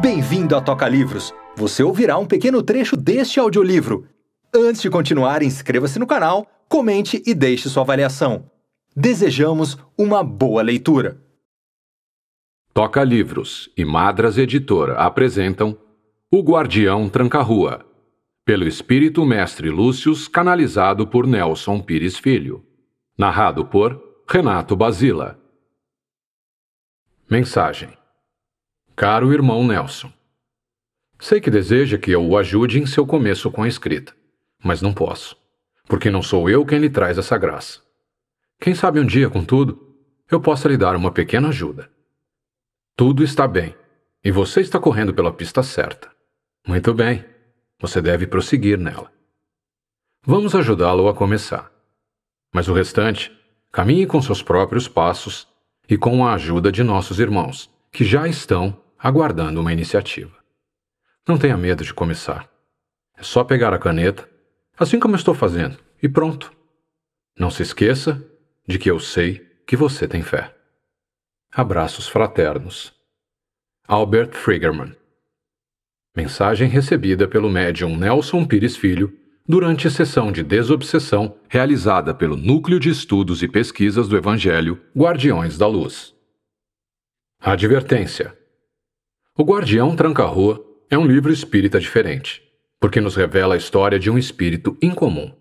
Bem-vindo à Toca Livros. Você ouvirá um pequeno trecho deste audiolivro. Antes de continuar, inscreva-se no canal, comente e deixe sua avaliação. Desejamos uma boa leitura. Toca Livros e Madras Editora apresentam O Guardião Tranca-Rua, pelo espírito mestre Lúcio, canalizado por Nelson Pires Filho. Narrado por Renato Basila. Mensagem Caro irmão Nelson, sei que deseja que eu o ajude em seu começo com a escrita, mas não posso, porque não sou eu quem lhe traz essa graça. Quem sabe um dia, contudo, eu possa lhe dar uma pequena ajuda. Tudo está bem, e você está correndo pela pista certa. Muito bem, você deve prosseguir nela. Vamos ajudá-lo a começar. Mas o restante, caminhe com seus próprios passos e com a ajuda de nossos irmãos, que já estão aguardando uma iniciativa. Não tenha medo de começar. É só pegar a caneta, assim como estou fazendo, e pronto. Não se esqueça de que eu sei que você tem fé. Abraços fraternos. Albert Frigerman. Mensagem recebida pelo médium Nelson Pires Filho durante a sessão de desobsessão realizada pelo Núcleo de Estudos e Pesquisas do Evangelho Guardiões da Luz. Advertência: o Guardião Tranca-Rua é um livro espírita diferente, porque nos revela a história de um espírito incomum.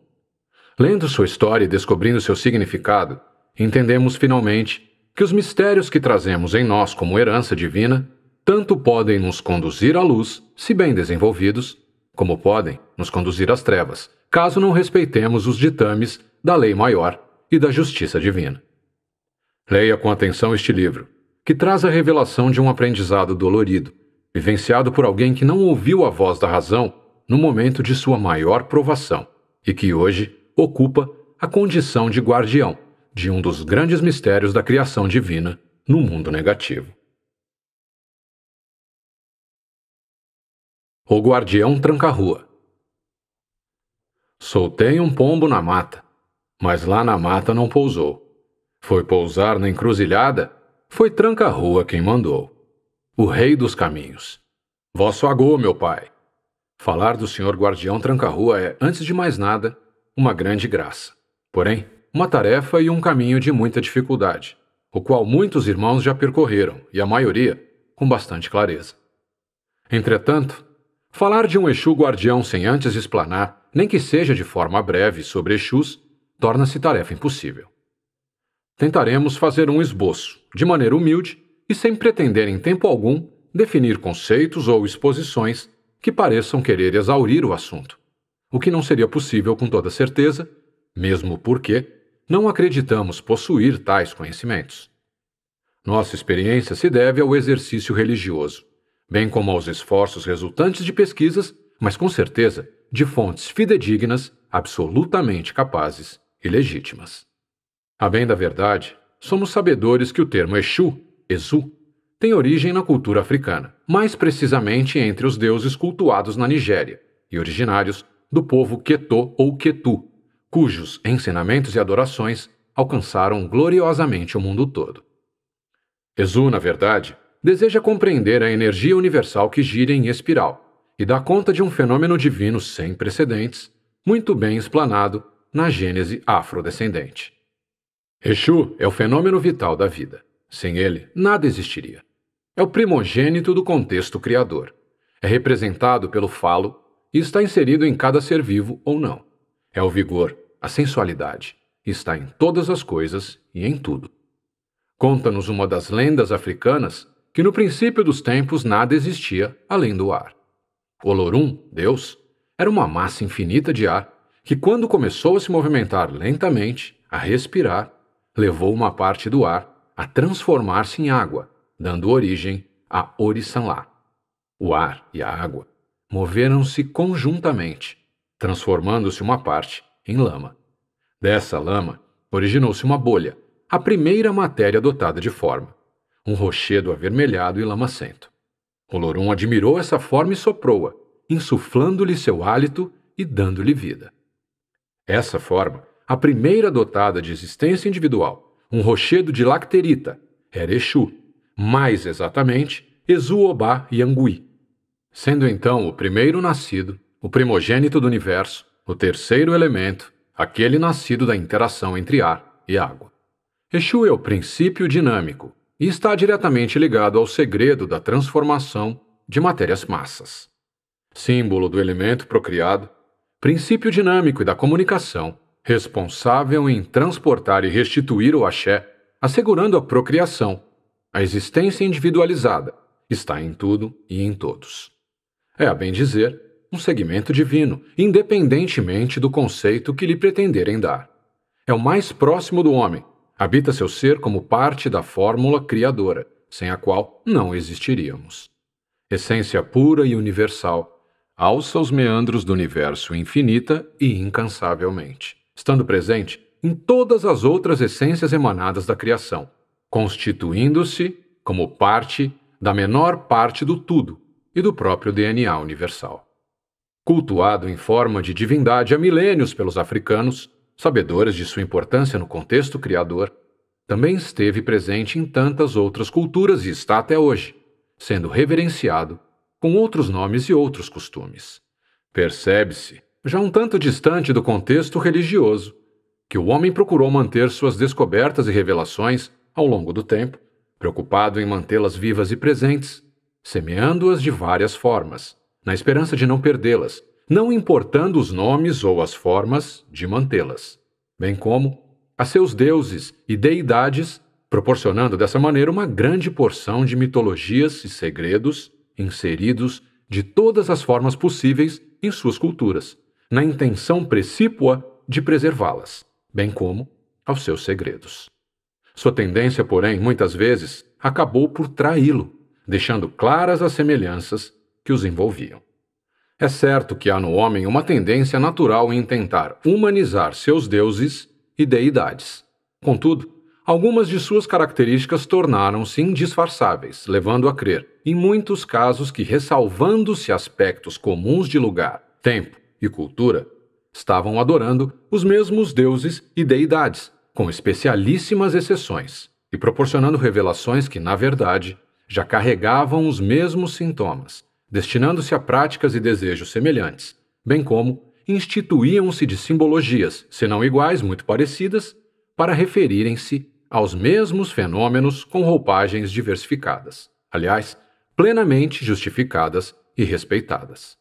Lendo sua história e descobrindo seu significado, entendemos finalmente que os mistérios que trazemos em nós como herança divina tanto podem nos conduzir à luz, se bem desenvolvidos, como podem nos conduzir às trevas, caso não respeitemos os ditames da lei maior e da justiça divina. Leia com atenção este livro que traz a revelação de um aprendizado dolorido, vivenciado por alguém que não ouviu a voz da razão no momento de sua maior provação e que hoje ocupa a condição de guardião de um dos grandes mistérios da criação divina no mundo negativo. O guardião tranca-rua. Soltei um pombo na mata, mas lá na mata não pousou. Foi pousar na encruzilhada foi Tranca-Rua quem mandou. O rei dos caminhos. Vosso agô, meu pai. Falar do senhor guardião Tranca-Rua é, antes de mais nada, uma grande graça. Porém, uma tarefa e um caminho de muita dificuldade, o qual muitos irmãos já percorreram, e a maioria com bastante clareza. Entretanto, falar de um Exu guardião sem antes explanar, nem que seja de forma breve, sobre Exus, torna-se tarefa impossível. Tentaremos fazer um esboço, de maneira humilde e sem pretender em tempo algum definir conceitos ou exposições que pareçam querer exaurir o assunto, o que não seria possível com toda certeza, mesmo porque não acreditamos possuir tais conhecimentos. Nossa experiência se deve ao exercício religioso, bem como aos esforços resultantes de pesquisas, mas com certeza de fontes fidedignas, absolutamente capazes e legítimas. A bem da verdade, somos sabedores que o termo Exu, Exu, tem origem na cultura africana, mais precisamente entre os deuses cultuados na Nigéria e originários do povo Quetô ou Quetu, cujos ensinamentos e adorações alcançaram gloriosamente o mundo todo. Exu, na verdade, deseja compreender a energia universal que gira em espiral e dá conta de um fenômeno divino sem precedentes, muito bem explanado na Gênese afrodescendente. Exu é o fenômeno vital da vida. Sem ele, nada existiria. É o primogênito do contexto criador. É representado pelo falo e está inserido em cada ser vivo ou não. É o vigor, a sensualidade. Está em todas as coisas e em tudo. Conta-nos uma das lendas africanas que no princípio dos tempos nada existia além do ar. Olorum, Deus, era uma massa infinita de ar que, quando começou a se movimentar lentamente, a respirar, levou uma parte do ar a transformar-se em água, dando origem a Orisanlá. O ar e a água moveram-se conjuntamente, transformando-se uma parte em lama. Dessa lama originou-se uma bolha, a primeira matéria dotada de forma, um rochedo avermelhado e lamacento. Olorum admirou essa forma e soprou-a, insuflando-lhe seu hálito e dando-lhe vida. Essa forma a primeira dotada de existência individual, um rochedo de lacterita, era Exu, mais exatamente, Exuobá Yangui. Sendo então o primeiro nascido, o primogênito do universo, o terceiro elemento, aquele nascido da interação entre ar e água. Exu é o princípio dinâmico e está diretamente ligado ao segredo da transformação de matérias massas. Símbolo do elemento procriado, princípio dinâmico e da comunicação, responsável em transportar e restituir o axé, assegurando a procriação, a existência individualizada, está em tudo e em todos. É, a bem dizer, um segmento divino, independentemente do conceito que lhe pretenderem dar. É o mais próximo do homem, habita seu ser como parte da fórmula criadora, sem a qual não existiríamos. Essência pura e universal, alça os meandros do universo infinita e incansavelmente estando presente em todas as outras essências emanadas da criação, constituindo-se como parte da menor parte do tudo e do próprio DNA universal. Cultuado em forma de divindade há milênios pelos africanos, sabedores de sua importância no contexto criador, também esteve presente em tantas outras culturas e está até hoje, sendo reverenciado com outros nomes e outros costumes. Percebe-se já um tanto distante do contexto religioso, que o homem procurou manter suas descobertas e revelações ao longo do tempo, preocupado em mantê-las vivas e presentes, semeando-as de várias formas, na esperança de não perdê-las, não importando os nomes ou as formas de mantê-las, bem como a seus deuses e deidades, proporcionando dessa maneira uma grande porção de mitologias e segredos inseridos de todas as formas possíveis em suas culturas, na intenção precípua de preservá-las, bem como aos seus segredos. Sua tendência, porém, muitas vezes, acabou por traí-lo, deixando claras as semelhanças que os envolviam. É certo que há no homem uma tendência natural em tentar humanizar seus deuses e deidades. Contudo, algumas de suas características tornaram-se indisfarçáveis, levando a crer, em muitos casos, que ressalvando-se aspectos comuns de lugar, tempo e cultura, estavam adorando os mesmos deuses e deidades, com especialíssimas exceções, e proporcionando revelações que, na verdade, já carregavam os mesmos sintomas, destinando-se a práticas e desejos semelhantes, bem como instituíam-se de simbologias, se não iguais, muito parecidas, para referirem-se aos mesmos fenômenos com roupagens diversificadas, aliás, plenamente justificadas e respeitadas.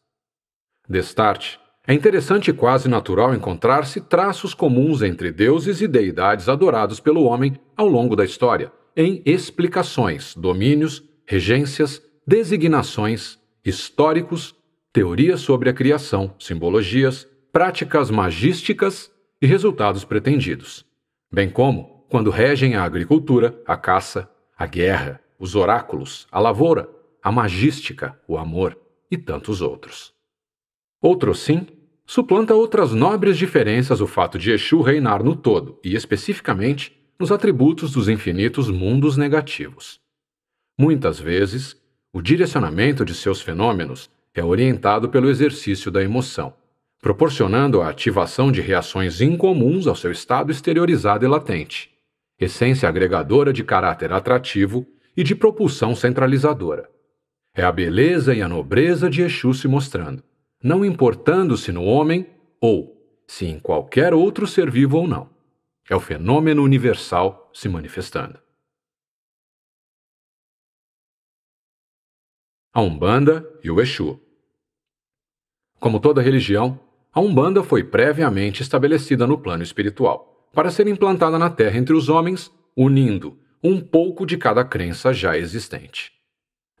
Destarte é interessante e quase natural encontrar-se traços comuns entre deuses e deidades adorados pelo homem ao longo da história, em explicações, domínios, regências, designações, históricos, teorias sobre a criação, simbologias, práticas magísticas e resultados pretendidos, bem como quando regem a agricultura, a caça, a guerra, os oráculos, a lavoura, a magística, o amor e tantos outros. Outro sim suplanta outras nobres diferenças o fato de Exu reinar no todo e, especificamente, nos atributos dos infinitos mundos negativos. Muitas vezes, o direcionamento de seus fenômenos é orientado pelo exercício da emoção, proporcionando a ativação de reações incomuns ao seu estado exteriorizado e latente, essência agregadora de caráter atrativo e de propulsão centralizadora. É a beleza e a nobreza de Exu se mostrando, não importando se no homem ou se em qualquer outro ser vivo ou não. É o fenômeno universal se manifestando. A Umbanda e o Exu. Como toda religião, a Umbanda foi previamente estabelecida no plano espiritual, para ser implantada na Terra entre os homens, unindo um pouco de cada crença já existente.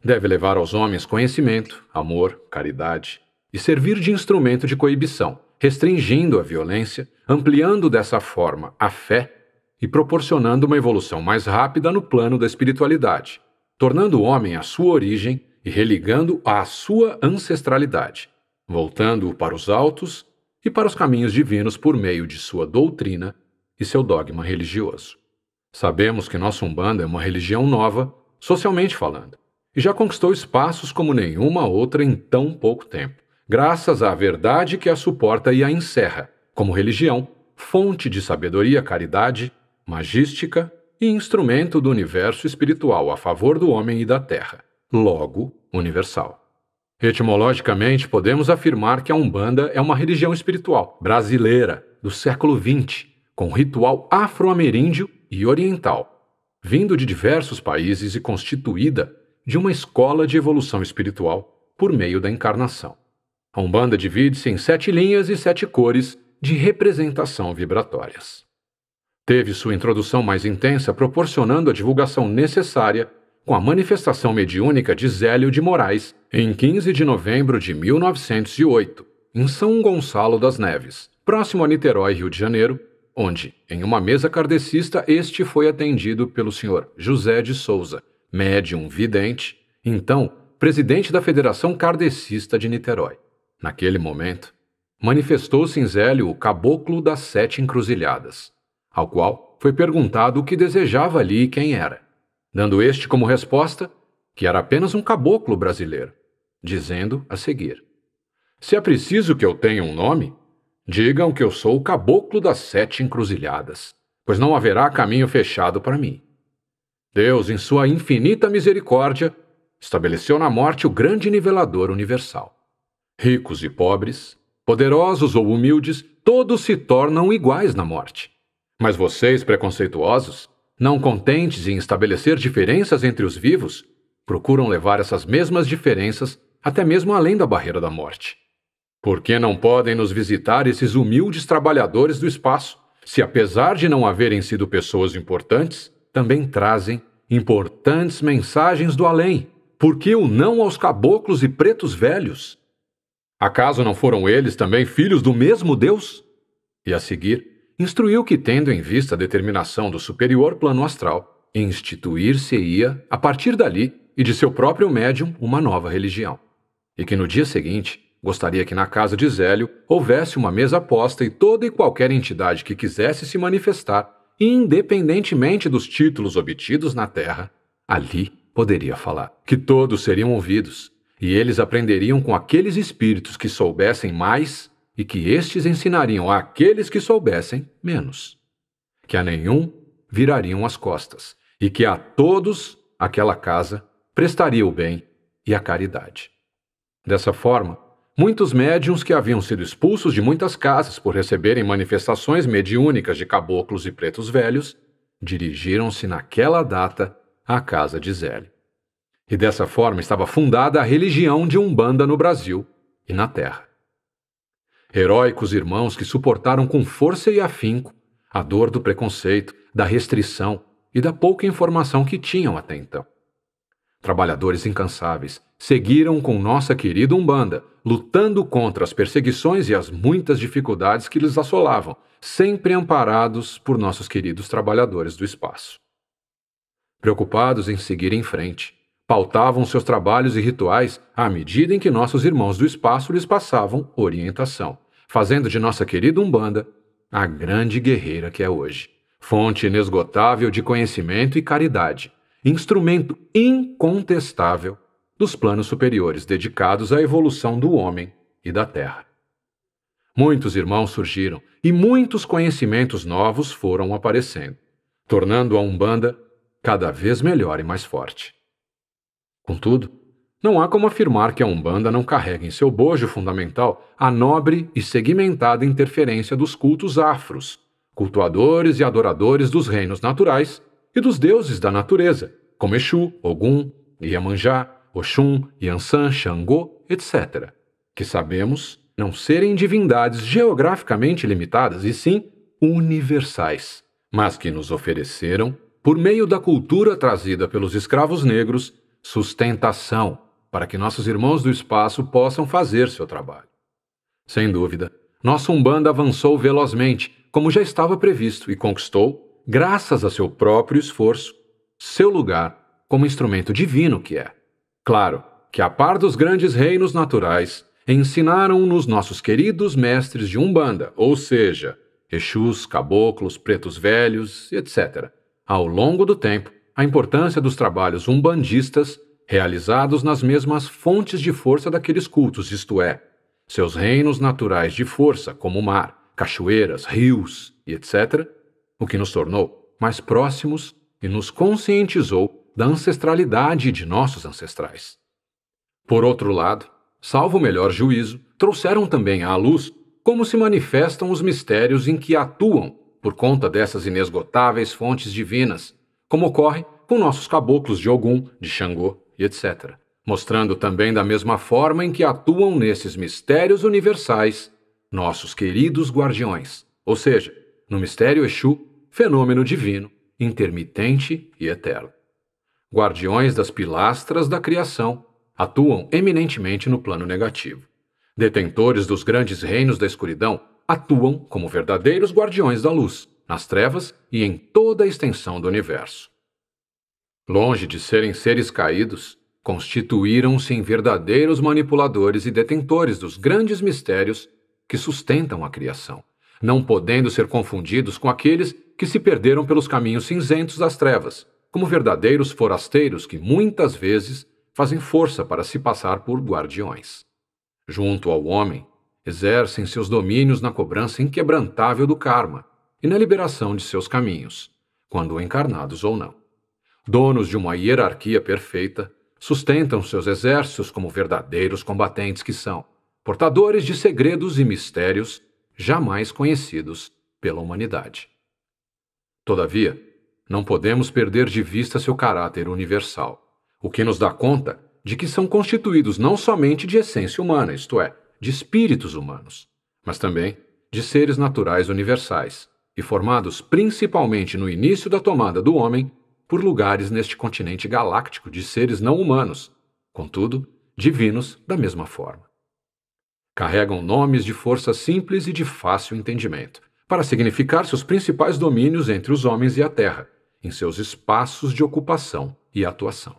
Deve levar aos homens conhecimento, amor, caridade, e servir de instrumento de coibição, restringindo a violência, ampliando dessa forma a fé e proporcionando uma evolução mais rápida no plano da espiritualidade, tornando o homem à sua origem e religando à sua ancestralidade, voltando-o para os altos e para os caminhos divinos por meio de sua doutrina e seu dogma religioso. Sabemos que nossa Umbanda é uma religião nova, socialmente falando, e já conquistou espaços como nenhuma outra em tão pouco tempo graças à verdade que a suporta e a encerra, como religião, fonte de sabedoria, caridade, magística e instrumento do universo espiritual a favor do homem e da terra, logo universal. Etimologicamente, podemos afirmar que a Umbanda é uma religião espiritual brasileira do século XX, com ritual afro-ameríndio e oriental, vindo de diversos países e constituída de uma escola de evolução espiritual por meio da encarnação. A Umbanda divide-se em sete linhas e sete cores de representação vibratórias. Teve sua introdução mais intensa, proporcionando a divulgação necessária com a manifestação mediúnica de Zélio de Moraes em 15 de novembro de 1908, em São Gonçalo das Neves, próximo a Niterói, Rio de Janeiro, onde, em uma mesa cardecista, este foi atendido pelo senhor José de Souza, médium vidente, então presidente da Federação Cardecista de Niterói. Naquele momento, manifestou-se em Zélio o caboclo das sete encruzilhadas, ao qual foi perguntado o que desejava ali e quem era, dando este como resposta que era apenas um caboclo brasileiro, dizendo a seguir: Se é preciso que eu tenha um nome, digam que eu sou o caboclo das sete encruzilhadas, pois não haverá caminho fechado para mim. Deus, em sua infinita misericórdia, estabeleceu na morte o grande nivelador universal. Ricos e pobres, poderosos ou humildes, todos se tornam iguais na morte. Mas vocês, preconceituosos, não contentes em estabelecer diferenças entre os vivos, procuram levar essas mesmas diferenças até mesmo além da barreira da morte. Por que não podem nos visitar esses humildes trabalhadores do espaço, se apesar de não haverem sido pessoas importantes, também trazem importantes mensagens do além? Por que o não aos caboclos e pretos velhos? Acaso não foram eles também filhos do mesmo Deus? E a seguir, instruiu que, tendo em vista a determinação do superior plano astral, instituir-se-ia, a partir dali e de seu próprio médium, uma nova religião. E que no dia seguinte, gostaria que na casa de Zélio houvesse uma mesa posta e toda e qualquer entidade que quisesse se manifestar, independentemente dos títulos obtidos na terra, ali poderia falar, que todos seriam ouvidos e eles aprenderiam com aqueles espíritos que soubessem mais e que estes ensinariam àqueles que soubessem menos. Que a nenhum virariam as costas, e que a todos aquela casa prestaria o bem e a caridade. Dessa forma, muitos médiums que haviam sido expulsos de muitas casas por receberem manifestações mediúnicas de caboclos e pretos velhos dirigiram-se naquela data à casa de Zélio e dessa forma estava fundada a religião de Umbanda no Brasil e na Terra. Heróicos irmãos que suportaram com força e afinco a dor do preconceito, da restrição e da pouca informação que tinham até então. Trabalhadores incansáveis seguiram com nossa querida Umbanda, lutando contra as perseguições e as muitas dificuldades que lhes assolavam, sempre amparados por nossos queridos trabalhadores do espaço. Preocupados em seguir em frente, pautavam seus trabalhos e rituais à medida em que nossos irmãos do espaço lhes passavam orientação, fazendo de nossa querida Umbanda a grande guerreira que é hoje. Fonte inesgotável de conhecimento e caridade, instrumento incontestável dos planos superiores dedicados à evolução do homem e da Terra. Muitos irmãos surgiram e muitos conhecimentos novos foram aparecendo, tornando a Umbanda cada vez melhor e mais forte. Contudo, não há como afirmar que a Umbanda não carrega em seu bojo fundamental a nobre e segmentada interferência dos cultos afros, cultuadores e adoradores dos reinos naturais e dos deuses da natureza, como Exu, Ogum, Iemanjá, Oxum, Yansan, Xangô, etc., que sabemos não serem divindades geograficamente limitadas e sim universais, mas que nos ofereceram, por meio da cultura trazida pelos escravos negros, sustentação para que nossos irmãos do espaço possam fazer seu trabalho. Sem dúvida, nossa Umbanda avançou velozmente, como já estava previsto, e conquistou, graças a seu próprio esforço, seu lugar como instrumento divino que é. Claro que, a par dos grandes reinos naturais, ensinaram-nos nossos queridos mestres de Umbanda, ou seja, Exus, caboclos, pretos velhos, etc., ao longo do tempo, a importância dos trabalhos umbandistas realizados nas mesmas fontes de força daqueles cultos, isto é, seus reinos naturais de força, como o mar, cachoeiras, rios e etc., o que nos tornou mais próximos e nos conscientizou da ancestralidade de nossos ancestrais. Por outro lado, salvo o melhor juízo, trouxeram também à luz como se manifestam os mistérios em que atuam por conta dessas inesgotáveis fontes divinas como ocorre com nossos caboclos de Ogum, de Xangô e etc., mostrando também da mesma forma em que atuam nesses mistérios universais nossos queridos guardiões, ou seja, no mistério Exu, fenômeno divino, intermitente e eterno. Guardiões das pilastras da criação, atuam eminentemente no plano negativo. Detentores dos grandes reinos da escuridão, atuam como verdadeiros guardiões da luz, nas trevas e em toda a extensão do universo. Longe de serem seres caídos, constituíram-se em verdadeiros manipuladores e detentores dos grandes mistérios que sustentam a criação, não podendo ser confundidos com aqueles que se perderam pelos caminhos cinzentos das trevas, como verdadeiros forasteiros que muitas vezes fazem força para se passar por guardiões. Junto ao homem, exercem seus domínios na cobrança inquebrantável do karma, e na liberação de seus caminhos, quando encarnados ou não. Donos de uma hierarquia perfeita, sustentam seus exércitos como verdadeiros combatentes que são, portadores de segredos e mistérios jamais conhecidos pela humanidade. Todavia, não podemos perder de vista seu caráter universal, o que nos dá conta de que são constituídos não somente de essência humana, isto é, de espíritos humanos, mas também de seres naturais universais, e formados principalmente no início da tomada do homem por lugares neste continente galáctico de seres não humanos, contudo, divinos da mesma forma. Carregam nomes de força simples e de fácil entendimento, para significar seus principais domínios entre os homens e a Terra, em seus espaços de ocupação e atuação.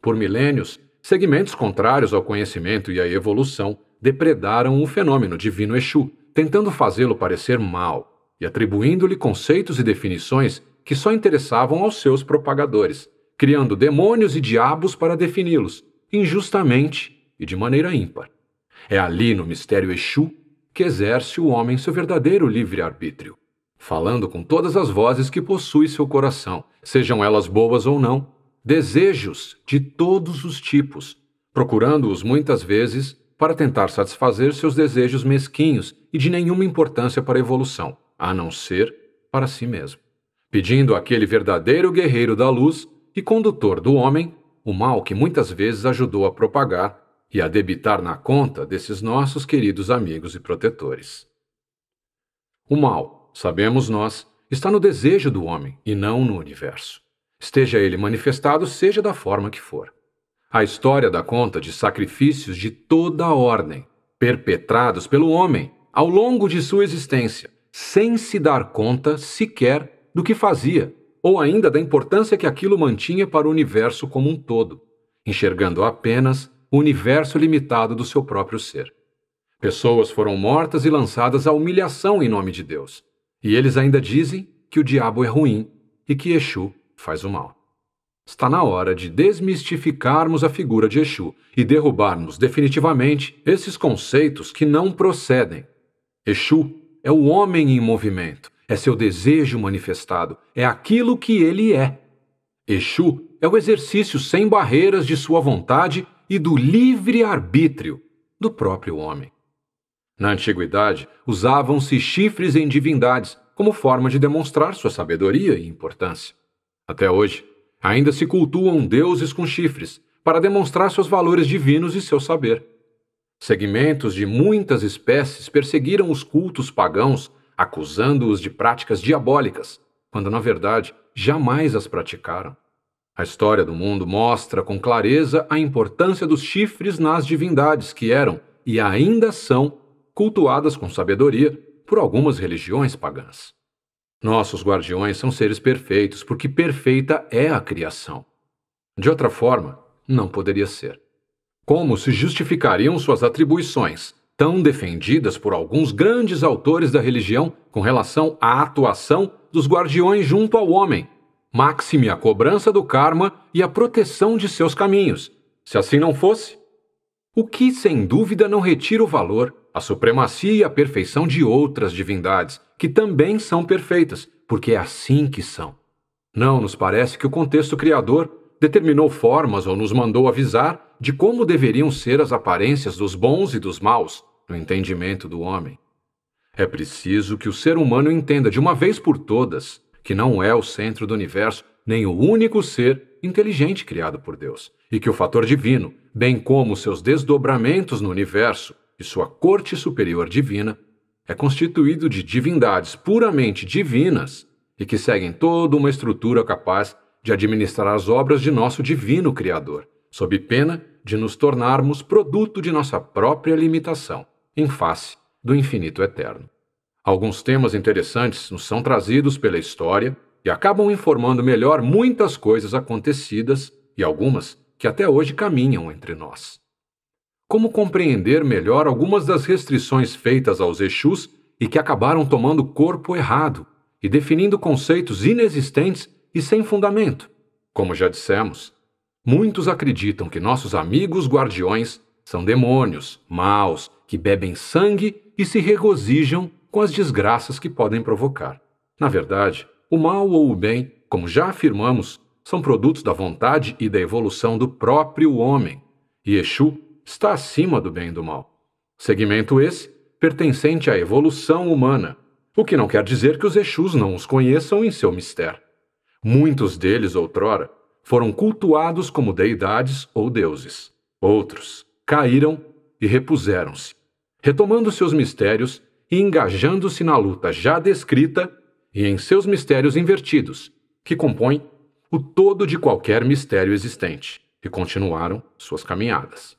Por milênios, segmentos contrários ao conhecimento e à evolução depredaram o fenômeno divino Exu, tentando fazê-lo parecer mal, e atribuindo-lhe conceitos e definições que só interessavam aos seus propagadores, criando demônios e diabos para defini-los, injustamente e de maneira ímpar. É ali, no mistério Exu, que exerce o homem seu verdadeiro livre-arbítrio, falando com todas as vozes que possui seu coração, sejam elas boas ou não, desejos de todos os tipos, procurando-os muitas vezes para tentar satisfazer seus desejos mesquinhos e de nenhuma importância para a evolução, a não ser para si mesmo, pedindo àquele verdadeiro guerreiro da luz e condutor do homem o mal que muitas vezes ajudou a propagar e a debitar na conta desses nossos queridos amigos e protetores. O mal, sabemos nós, está no desejo do homem e não no universo. Esteja ele manifestado, seja da forma que for. A história dá conta de sacrifícios de toda a ordem, perpetrados pelo homem ao longo de sua existência, sem se dar conta sequer do que fazia, ou ainda da importância que aquilo mantinha para o universo como um todo, enxergando apenas o universo limitado do seu próprio ser. Pessoas foram mortas e lançadas à humilhação em nome de Deus, e eles ainda dizem que o diabo é ruim e que Exu faz o mal. Está na hora de desmistificarmos a figura de Exu e derrubarmos definitivamente esses conceitos que não procedem. Exu é o homem em movimento, é seu desejo manifestado, é aquilo que ele é. Exu é o exercício sem barreiras de sua vontade e do livre arbítrio do próprio homem. Na antiguidade, usavam-se chifres em divindades como forma de demonstrar sua sabedoria e importância. Até hoje, ainda se cultuam deuses com chifres para demonstrar seus valores divinos e seu saber. Segmentos de muitas espécies perseguiram os cultos pagãos, acusando-os de práticas diabólicas, quando na verdade jamais as praticaram. A história do mundo mostra com clareza a importância dos chifres nas divindades que eram e ainda são cultuadas com sabedoria por algumas religiões pagãs. Nossos guardiões são seres perfeitos porque perfeita é a criação. De outra forma, não poderia ser. Como se justificariam suas atribuições, tão defendidas por alguns grandes autores da religião, com relação à atuação dos guardiões junto ao homem? Máxime a cobrança do karma e a proteção de seus caminhos. Se assim não fosse, o que sem dúvida não retira o valor, a supremacia e a perfeição de outras divindades, que também são perfeitas, porque é assim que são. Não nos parece que o contexto criador determinou formas ou nos mandou avisar de como deveriam ser as aparências dos bons e dos maus no entendimento do homem. É preciso que o ser humano entenda de uma vez por todas que não é o centro do universo nem o único ser inteligente criado por Deus, e que o fator divino, bem como seus desdobramentos no universo e sua corte superior divina, é constituído de divindades puramente divinas e que seguem toda uma estrutura capaz de administrar as obras de nosso divino Criador, sob pena de nos tornarmos produto de nossa própria limitação, em face do infinito eterno. Alguns temas interessantes nos são trazidos pela história e acabam informando melhor muitas coisas acontecidas e algumas que até hoje caminham entre nós. Como compreender melhor algumas das restrições feitas aos Exus e que acabaram tomando corpo errado e definindo conceitos inexistentes e sem fundamento? Como já dissemos, Muitos acreditam que nossos amigos guardiões são demônios, maus, que bebem sangue e se regozijam com as desgraças que podem provocar. Na verdade, o mal ou o bem, como já afirmamos, são produtos da vontade e da evolução do próprio homem, e Exu está acima do bem e do mal. Segmento esse pertencente à evolução humana, o que não quer dizer que os Exus não os conheçam em seu mistério. Muitos deles, outrora, foram cultuados como deidades ou deuses. Outros caíram e repuseram-se, retomando seus mistérios e engajando-se na luta já descrita e em seus mistérios invertidos, que compõem o todo de qualquer mistério existente, e continuaram suas caminhadas.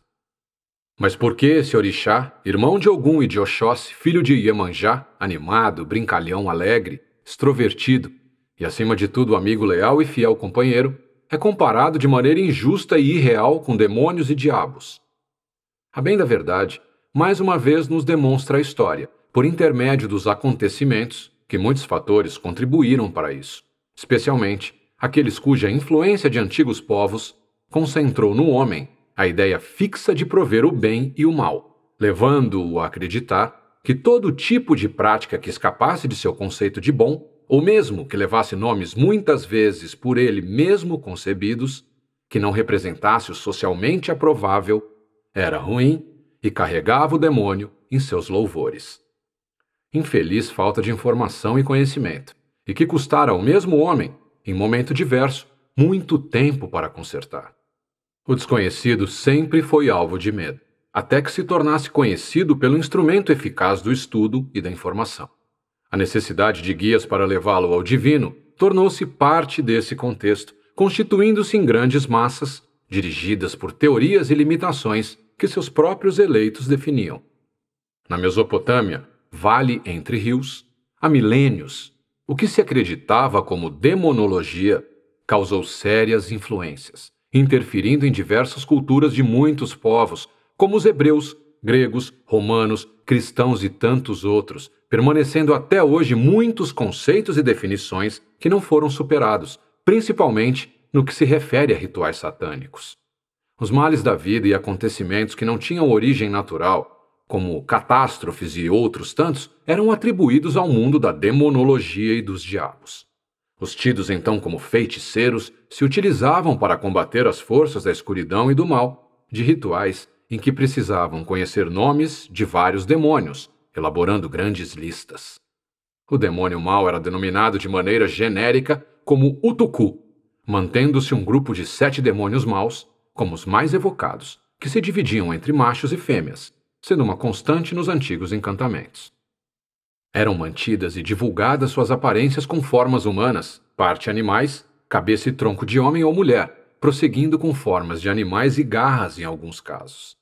Mas por que esse orixá, irmão de Ogum e de Oxóssi, filho de Iemanjá, animado, brincalhão, alegre, extrovertido e, acima de tudo, amigo leal e fiel companheiro, é comparado de maneira injusta e irreal com demônios e diabos. A bem da verdade, mais uma vez nos demonstra a história, por intermédio dos acontecimentos, que muitos fatores contribuíram para isso, especialmente aqueles cuja influência de antigos povos concentrou no homem a ideia fixa de prover o bem e o mal, levando-o a acreditar que todo tipo de prática que escapasse de seu conceito de bom ou mesmo que levasse nomes muitas vezes por ele mesmo concebidos, que não representasse o socialmente aprovável, era ruim e carregava o demônio em seus louvores. Infeliz falta de informação e conhecimento, e que custara ao mesmo homem, em momento diverso, muito tempo para consertar. O desconhecido sempre foi alvo de medo, até que se tornasse conhecido pelo instrumento eficaz do estudo e da informação. A necessidade de guias para levá-lo ao divino tornou-se parte desse contexto, constituindo-se em grandes massas, dirigidas por teorias e limitações que seus próprios eleitos definiam. Na Mesopotâmia, vale entre rios, há milênios, o que se acreditava como demonologia causou sérias influências, interferindo em diversas culturas de muitos povos, como os hebreus, gregos, romanos, cristãos e tantos outros, permanecendo até hoje muitos conceitos e definições que não foram superados, principalmente no que se refere a rituais satânicos. Os males da vida e acontecimentos que não tinham origem natural, como catástrofes e outros tantos, eram atribuídos ao mundo da demonologia e dos diabos. Os tidos então como feiticeiros se utilizavam para combater as forças da escuridão e do mal, de rituais em que precisavam conhecer nomes de vários demônios, elaborando grandes listas. O demônio mau era denominado de maneira genérica como Utuku, mantendo-se um grupo de sete demônios maus, como os mais evocados, que se dividiam entre machos e fêmeas, sendo uma constante nos antigos encantamentos. Eram mantidas e divulgadas suas aparências com formas humanas, parte animais, cabeça e tronco de homem ou mulher, prosseguindo com formas de animais e garras em alguns casos.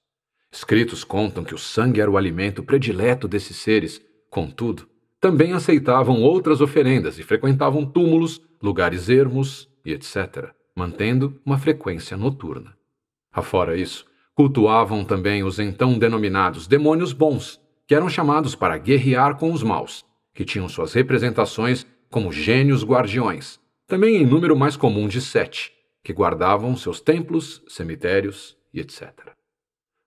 Escritos contam que o sangue era o alimento predileto desses seres, contudo, também aceitavam outras oferendas e frequentavam túmulos, lugares ermos e etc., mantendo uma frequência noturna. Afora isso, cultuavam também os então denominados demônios bons, que eram chamados para guerrear com os maus, que tinham suas representações como gênios guardiões, também em número mais comum de sete, que guardavam seus templos, cemitérios e etc.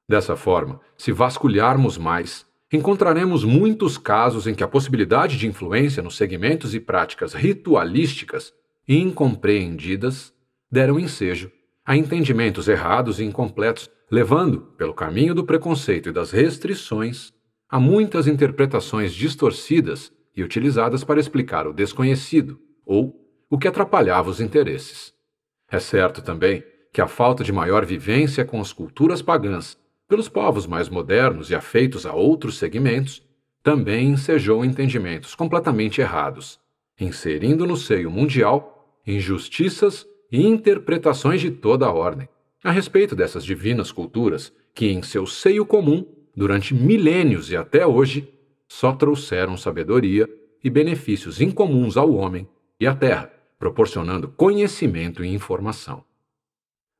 Dessa forma, se vasculharmos mais, encontraremos muitos casos em que a possibilidade de influência nos segmentos e práticas ritualísticas incompreendidas deram ensejo a entendimentos errados e incompletos, levando, pelo caminho do preconceito e das restrições, a muitas interpretações distorcidas e utilizadas para explicar o desconhecido ou o que atrapalhava os interesses. É certo também que a falta de maior vivência com as culturas pagãs pelos povos mais modernos e afeitos a outros segmentos, também ensejou entendimentos completamente errados, inserindo no seio mundial injustiças e interpretações de toda a ordem a respeito dessas divinas culturas que, em seu seio comum, durante milênios e até hoje, só trouxeram sabedoria e benefícios incomuns ao homem e à terra, proporcionando conhecimento e informação.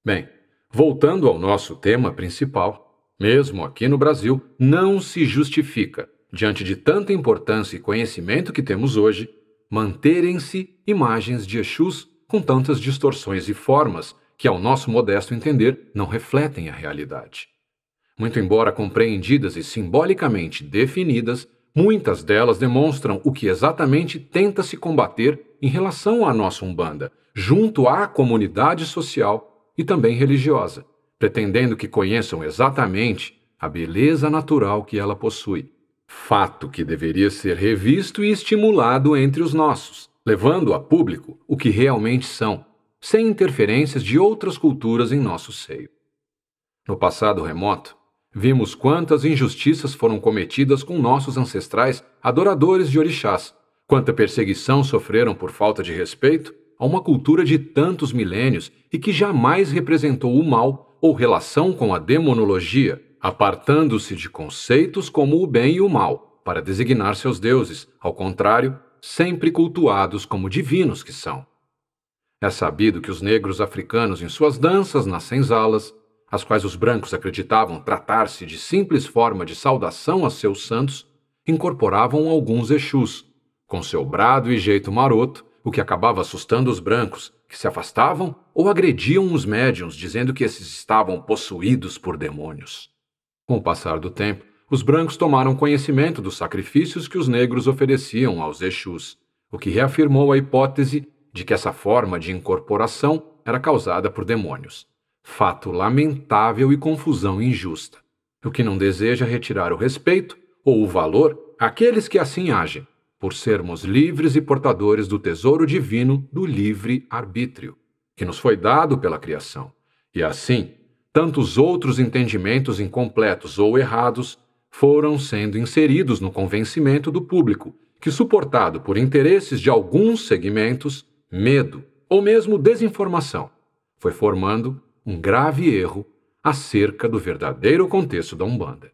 Bem, voltando ao nosso tema principal, mesmo aqui no Brasil, não se justifica, diante de tanta importância e conhecimento que temos hoje, manterem-se imagens de Exus com tantas distorções e formas que, ao nosso modesto entender, não refletem a realidade. Muito embora compreendidas e simbolicamente definidas, muitas delas demonstram o que exatamente tenta se combater em relação à nossa Umbanda, junto à comunidade social e também religiosa pretendendo que conheçam exatamente a beleza natural que ela possui, fato que deveria ser revisto e estimulado entre os nossos, levando a público o que realmente são, sem interferências de outras culturas em nosso seio. No passado remoto, vimos quantas injustiças foram cometidas com nossos ancestrais adoradores de orixás, quanta perseguição sofreram por falta de respeito a uma cultura de tantos milênios e que jamais representou o mal ou relação com a demonologia, apartando-se de conceitos como o bem e o mal, para designar seus deuses, ao contrário, sempre cultuados como divinos que são. É sabido que os negros africanos, em suas danças nas senzalas, as quais os brancos acreditavam tratar-se de simples forma de saudação a seus santos, incorporavam alguns Exus, com seu brado e jeito maroto, o que acabava assustando os brancos, que se afastavam ou agrediam os médiums, dizendo que esses estavam possuídos por demônios. Com o passar do tempo, os brancos tomaram conhecimento dos sacrifícios que os negros ofereciam aos Exus, o que reafirmou a hipótese de que essa forma de incorporação era causada por demônios. Fato lamentável e confusão injusta, o que não deseja retirar o respeito ou o valor àqueles que assim agem, por sermos livres e portadores do tesouro divino do livre arbítrio que nos foi dado pela criação, e assim, tantos outros entendimentos incompletos ou errados foram sendo inseridos no convencimento do público, que, suportado por interesses de alguns segmentos, medo ou mesmo desinformação, foi formando um grave erro acerca do verdadeiro contexto da Umbanda.